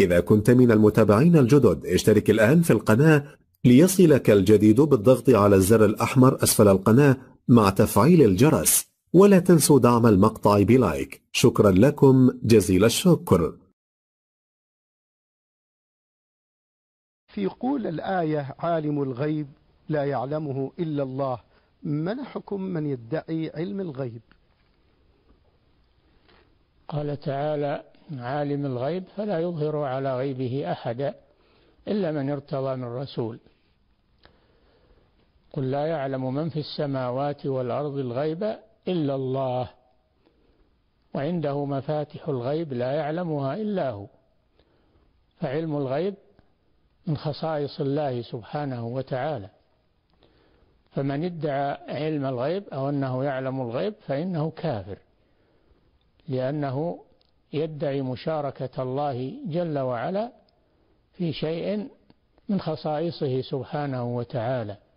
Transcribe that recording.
إذا كنت من المتابعين الجدد اشترك الآن في القناة ليصلك الجديد بالضغط على الزر الأحمر أسفل القناة مع تفعيل الجرس ولا تنسوا دعم المقطع بلايك شكرا لكم جزيل الشكر في قول الآية عالم الغيب لا يعلمه إلا الله من حكم من يدعي علم الغيب قال تعالى عالم الغيب فلا يظهر على غيبه أحدا إلا من ارتضى من رسول قل لا يعلم من في السماوات والأرض الغيب إلا الله وعنده مفاتح الغيب لا يعلمها إلا هو فعلم الغيب من خصائص الله سبحانه وتعالى فمن ادعى علم الغيب أو أنه يعلم الغيب فإنه كافر لأنه يدعي مشاركة الله جل وعلا في شيء من خصائصه سبحانه وتعالى